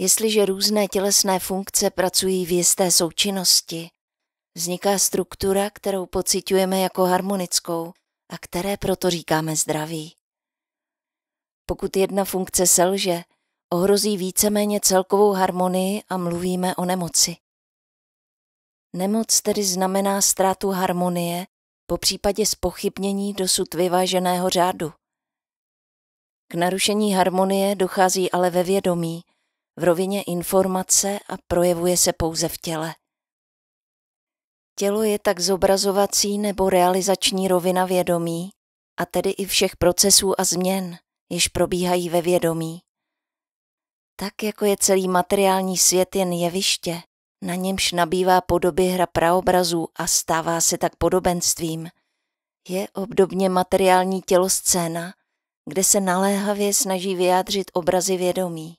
Jestliže různé tělesné funkce pracují v jisté součinnosti, vzniká struktura, kterou pociťujeme jako harmonickou a které proto říkáme zdraví. Pokud jedna funkce selže, ohrozí víceméně celkovou harmonii a mluvíme o nemoci. Nemoc tedy znamená ztrátu harmonie, po případě spochybnění dosud vyváženého řádu. K narušení harmonie dochází ale ve vědomí, v rovině informace a projevuje se pouze v těle. Tělo je tak zobrazovací nebo realizační rovina vědomí, a tedy i všech procesů a změn, jež probíhají ve vědomí. Tak jako je celý materiální svět jen jeviště, na němž nabývá podoby hra praobrazů a stává se tak podobenstvím, je obdobně materiální tělo scéna, kde se naléhavě snaží vyjádřit obrazy vědomí.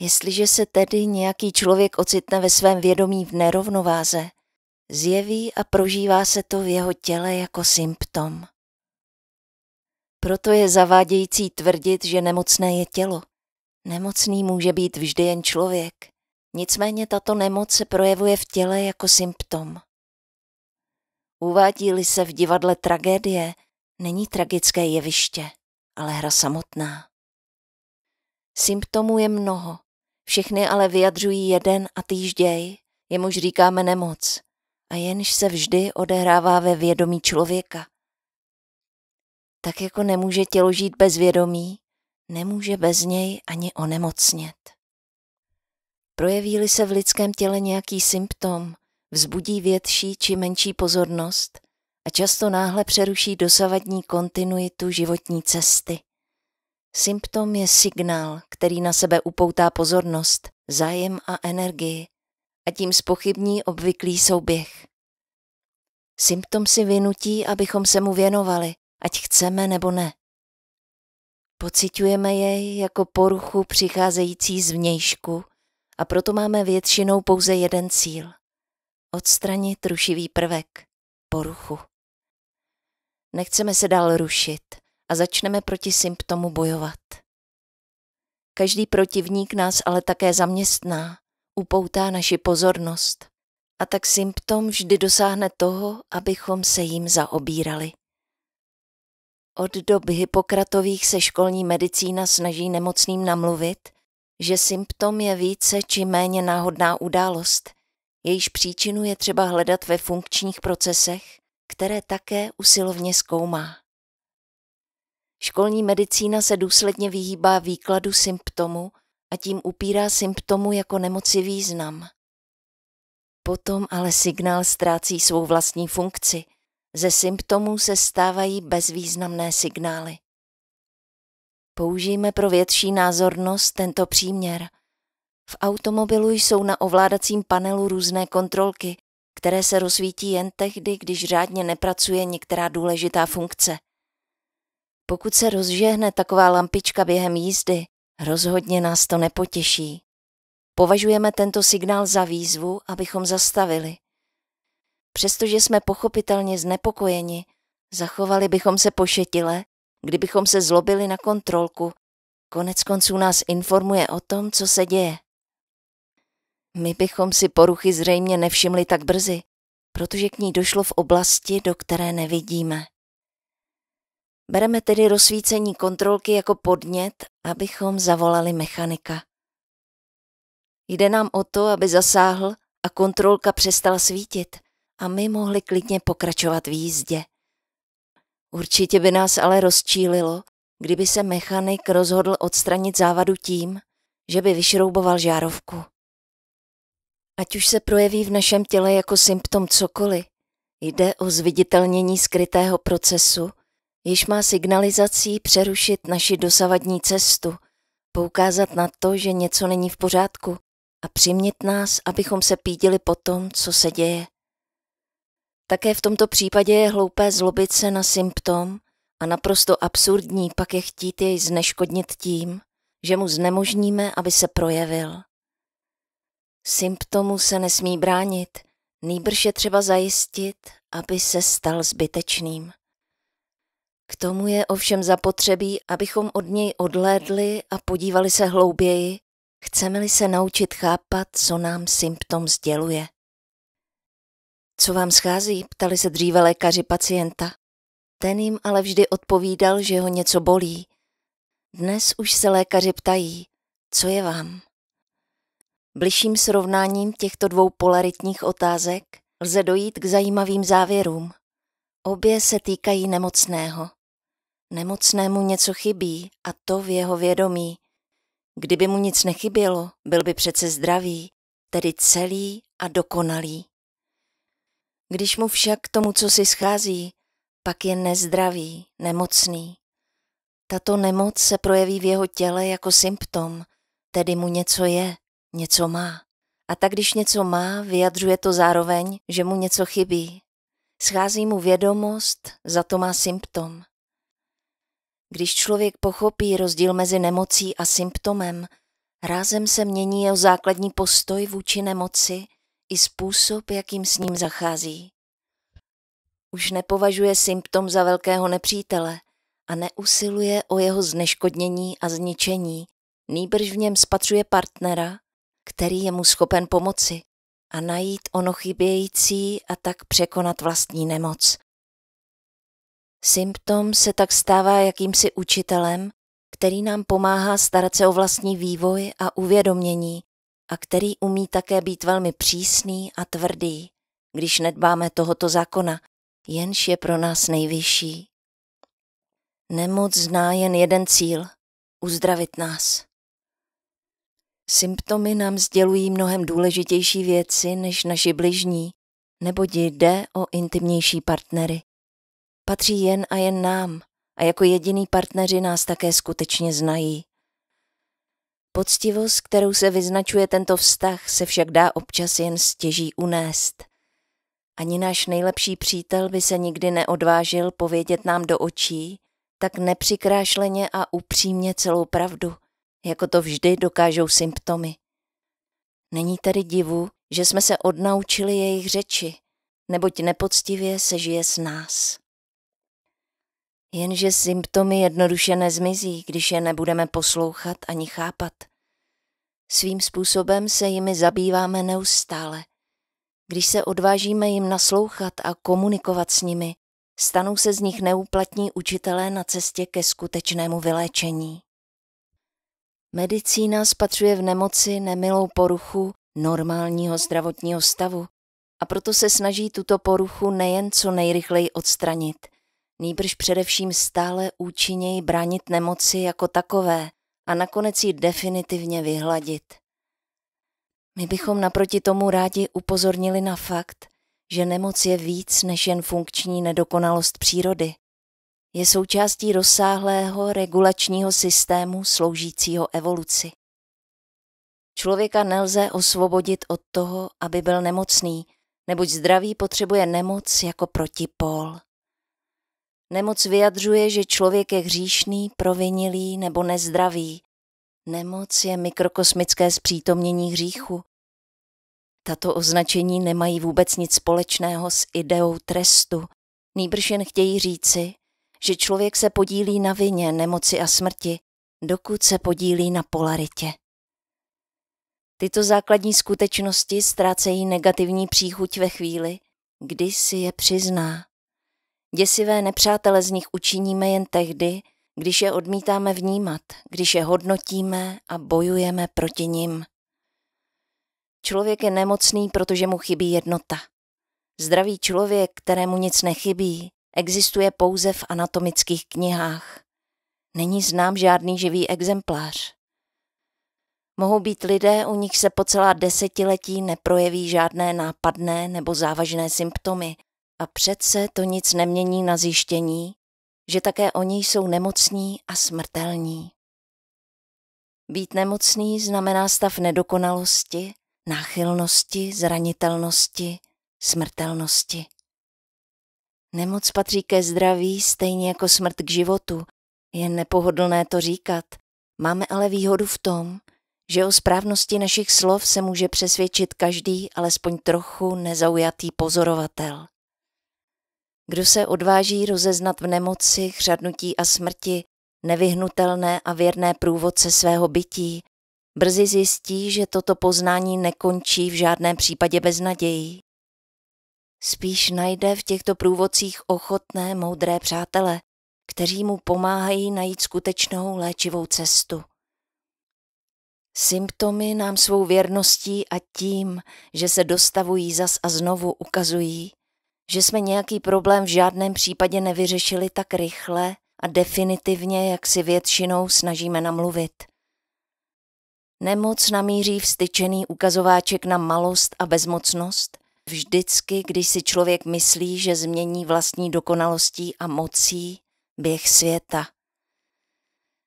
Jestliže se tedy nějaký člověk ocitne ve svém vědomí v nerovnováze, zjeví a prožívá se to v jeho těle jako symptom. Proto je zavádějící tvrdit, že nemocné je tělo. Nemocný může být vždy jen člověk. Nicméně tato nemoc se projevuje v těle jako symptom. Uvádí-li se v divadle tragédie, není tragické jeviště, ale hra samotná. Symptomů je mnoho. Všechny ale vyjadřují jeden a týž děj, jemuž říkáme nemoc, a jenž se vždy odehrává ve vědomí člověka. Tak jako nemůže tělo žít bez vědomí, nemůže bez něj ani onemocnět. Projeví-li se v lidském těle nějaký symptom, vzbudí větší či menší pozornost a často náhle přeruší dosavadní kontinuitu životní cesty. Symptom je signál, který na sebe upoutá pozornost, zájem a energii a tím spochybní obvyklý souběh. Symptom si vynutí, abychom se mu věnovali, ať chceme nebo ne. Pocitujeme jej jako poruchu přicházející z vnějšku a proto máme většinou pouze jeden cíl. Odstranit rušivý prvek, poruchu. Nechceme se dál rušit – a začneme proti symptomu bojovat. Každý protivník nás ale také zaměstná, upoutá naši pozornost a tak symptom vždy dosáhne toho, abychom se jim zaobírali. Od doby Hippokratových se školní medicína snaží nemocným namluvit, že symptom je více či méně náhodná událost, jejíž příčinu je třeba hledat ve funkčních procesech, které také usilovně zkoumá. Školní medicína se důsledně vyhýbá výkladu symptomu a tím upírá symptomu jako nemoci význam. Potom ale signál ztrácí svou vlastní funkci. Ze symptomů se stávají bezvýznamné signály. Použijme pro větší názornost tento příměr. V automobilu jsou na ovládacím panelu různé kontrolky, které se rozsvítí jen tehdy, když řádně nepracuje některá důležitá funkce. Pokud se rozžehne taková lampička během jízdy, rozhodně nás to nepotěší. Považujeme tento signál za výzvu, abychom zastavili. Přestože jsme pochopitelně znepokojeni, zachovali bychom se pošetile, kdybychom se zlobili na kontrolku. Konec konců nás informuje o tom, co se děje. My bychom si poruchy zřejmě nevšimli tak brzy, protože k ní došlo v oblasti, do které nevidíme. Bereme tedy rozsvícení kontrolky jako podnět, abychom zavolali mechanika. Jde nám o to, aby zasáhl a kontrolka přestala svítit a my mohli klidně pokračovat v jízdě. Určitě by nás ale rozčílilo, kdyby se mechanik rozhodl odstranit závadu tím, že by vyšrouboval žárovku. Ať už se projeví v našem těle jako symptom cokoliv, jde o zviditelnění skrytého procesu, jež má signalizací přerušit naši dosavadní cestu, poukázat na to, že něco není v pořádku a přimět nás, abychom se pídili po tom, co se děje. Také v tomto případě je hloupé zlobit se na symptom a naprosto absurdní pak je chtít jej zneškodnit tím, že mu znemožníme, aby se projevil. Symptomu se nesmí bránit, nýbrž je třeba zajistit, aby se stal zbytečným. K tomu je ovšem zapotřebí, abychom od něj odlédli a podívali se hlouběji, chceme-li se naučit chápat, co nám symptom sděluje. Co vám schází, ptali se dříve lékaři pacienta. Ten jim ale vždy odpovídal, že ho něco bolí. Dnes už se lékaři ptají, co je vám. Bližším srovnáním těchto dvou polaritních otázek lze dojít k zajímavým závěrům. Obě se týkají nemocného. Nemocnému něco chybí a to v jeho vědomí. Kdyby mu nic nechybělo, byl by přece zdravý, tedy celý a dokonalý. Když mu však k tomu, co si schází, pak je nezdravý, nemocný. Tato nemoc se projeví v jeho těle jako symptom, tedy mu něco je, něco má. A tak když něco má, vyjadřuje to zároveň, že mu něco chybí. Schází mu vědomost, za to má symptom. Když člověk pochopí rozdíl mezi nemocí a symptomem, rázem se mění jeho základní postoj vůči nemoci i způsob, jakým s ním zachází. Už nepovažuje symptom za velkého nepřítele a neusiluje o jeho zneškodnění a zničení, nýbrž v něm spatřuje partnera, který je mu schopen pomoci a najít ono chybějící a tak překonat vlastní nemoc. Symptom se tak stává jakýmsi učitelem, který nám pomáhá starat se o vlastní vývoj a uvědomění a který umí také být velmi přísný a tvrdý, když nedbáme tohoto zákona, jenž je pro nás nejvyšší. Nemoc zná jen jeden cíl – uzdravit nás. Symptomy nám sdělují mnohem důležitější věci než naši bližní, neboť jde o intimnější partnery patří jen a jen nám a jako jediný partneři nás také skutečně znají. Poctivost, kterou se vyznačuje tento vztah, se však dá občas jen stěží unést. Ani náš nejlepší přítel by se nikdy neodvážil povědět nám do očí, tak nepřikrášleně a upřímně celou pravdu, jako to vždy dokážou symptomy. Není tedy divu, že jsme se odnaučili jejich řeči, neboť nepoctivě se žije s nás. Jenže symptomy jednoduše nezmizí, když je nebudeme poslouchat ani chápat. Svým způsobem se jimi zabýváme neustále. Když se odvážíme jim naslouchat a komunikovat s nimi, stanou se z nich neúplatní učitelé na cestě ke skutečnému vyléčení. Medicína spatřuje v nemoci nemilou poruchu normálního zdravotního stavu a proto se snaží tuto poruchu nejen co nejrychleji odstranit – nýbrž především stále účinněji bránit nemoci jako takové a nakonec ji definitivně vyhladit. My bychom naproti tomu rádi upozornili na fakt, že nemoc je víc než jen funkční nedokonalost přírody. Je součástí rozsáhlého regulačního systému sloužícího evoluci. Člověka nelze osvobodit od toho, aby byl nemocný, neboť zdraví potřebuje nemoc jako protipol. Nemoc vyjadřuje, že člověk je hříšný, provinilý nebo nezdravý. Nemoc je mikrokosmické zpřítomnění hříchu. Tato označení nemají vůbec nic společného s ideou trestu. Nýbrž jen chtějí říci, že člověk se podílí na vině, nemoci a smrti, dokud se podílí na polaritě. Tyto základní skutečnosti ztrácejí negativní příchuť ve chvíli, kdy si je přizná. Děsivé nepřátele z nich učiníme jen tehdy, když je odmítáme vnímat, když je hodnotíme a bojujeme proti nim. Člověk je nemocný, protože mu chybí jednota. Zdravý člověk, kterému nic nechybí, existuje pouze v anatomických knihách. Není znám žádný živý exemplář. Mohou být lidé, u nich se po celá desetiletí neprojeví žádné nápadné nebo závažné symptomy, a přece to nic nemění na zjištění, že také oni jsou nemocní a smrtelní. Být nemocný znamená stav nedokonalosti, náchylnosti, zranitelnosti, smrtelnosti. Nemoc patří ke zdraví stejně jako smrt k životu. Je nepohodlné to říkat. Máme ale výhodu v tom, že o správnosti našich slov se může přesvědčit každý alespoň trochu nezaujatý pozorovatel. Kdo se odváží rozeznat v nemoci, chřadnutí a smrti nevyhnutelné a věrné průvodce svého bytí, brzy zjistí, že toto poznání nekončí v žádném případě bez naději. Spíš najde v těchto průvodcích ochotné, moudré přátele, kteří mu pomáhají najít skutečnou léčivou cestu. Symptomy nám svou věrností a tím, že se dostavují zas a znovu, ukazují, že jsme nějaký problém v žádném případě nevyřešili tak rychle a definitivně, jak si většinou snažíme namluvit. Nemoc namíří vstyčený ukazováček na malost a bezmocnost, vždycky, když si člověk myslí, že změní vlastní dokonalostí a mocí běh světa.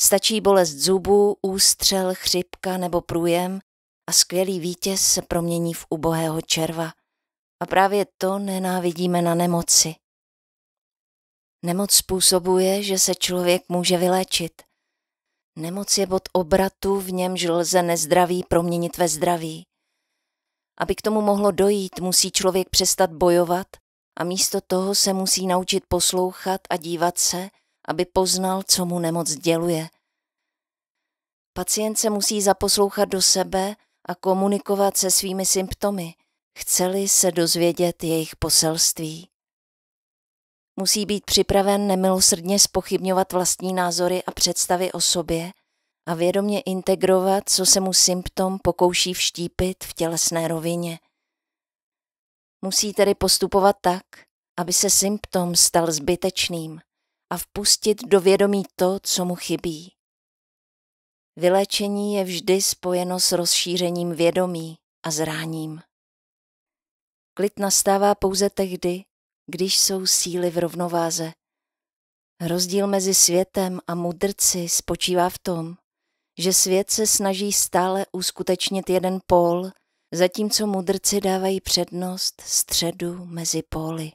Stačí bolest zubů, ústřel, chřipka nebo průjem a skvělý vítěz se promění v ubohého červa – a právě to nenávidíme na nemoci. Nemoc způsobuje, že se člověk může vyléčit. Nemoc je bod obratu, v němž lze nezdraví proměnit ve zdraví. Aby k tomu mohlo dojít, musí člověk přestat bojovat a místo toho se musí naučit poslouchat a dívat se, aby poznal, co mu nemoc děluje. Pacient se musí zaposlouchat do sebe a komunikovat se svými symptomy, chceli se dozvědět jejich poselství. Musí být připraven nemilosrdně spochybňovat vlastní názory a představy o sobě a vědomě integrovat, co se mu symptom pokouší vštípit v tělesné rovině. Musí tedy postupovat tak, aby se symptom stal zbytečným a vpustit do vědomí to, co mu chybí. Vyléčení je vždy spojeno s rozšířením vědomí a zráním. Klid nastává pouze tehdy, když jsou síly v rovnováze. Rozdíl mezi světem a mudrci spočívá v tom, že svět se snaží stále uskutečnit jeden pól, zatímco mudrci dávají přednost středu mezi póly.